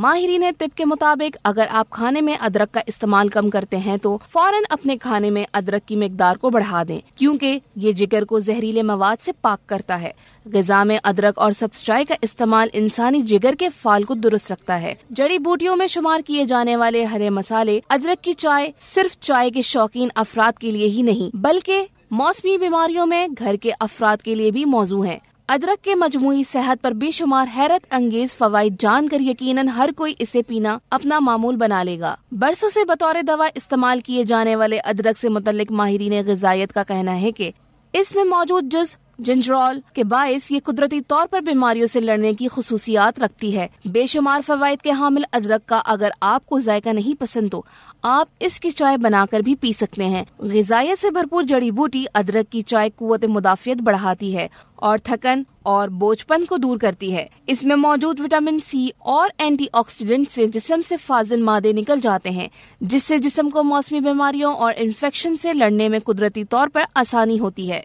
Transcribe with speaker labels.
Speaker 1: माहरीन तिब के मुताबिक अगर आप खाने में अदरक का इस्तेमाल कम करते हैं तो फौरन अपने खाने में अदरक की मकदार को बढ़ा दें क्योंकि ये जिगर को जहरीले मवाद से पाक करता है गजा में अदरक और चाय का इस्तेमाल इंसानी जिगर के फाल को दुरुस्त रखता है जड़ी बूटियों में शुमार किए जाने वाले हरे मसाले अदरक की चाय सिर्फ चाय के शौकीन अफराद के लिए ही नहीं बल्कि मौसमी बीमारियों में घर के अफराद के लिए भी मौजू है अदरक के मजमू सेहत पर बेशुमार हैरत अंगेज फवाद जान कर यकीन हर कोई इसे पीना अपना मामूल बना लेगा बरसों से बतौर दवा इस्तेमाल किए जाने वाले अदरक से मुतल माहरीन गजायत का कहना है की इसमें मौजूद जुज जिंजरॉल के बायस ये कुदरती तौर पर बीमारियों से लड़ने की खसूसियात रखती है बेशुमार फवायद के हामिल अदरक का अगर आपको जायका नहीं पसंद तो आप इसकी चाय बनाकर भी पी सकते हैं गजायत से भरपूर जड़ी बूटी अदरक की चाय कुत मुदाफियत बढ़ाती है और थकन और बोझपन को दूर करती है इसमें मौजूद विटामिन सी और एंटीऑक्सीडेंट से जिसम से फाजिल मादे निकल जाते हैं जिससे जिसम को मौसमी बीमारियों और इन्फेक्शन से लड़ने में कुदरती तौर पर आसानी होती है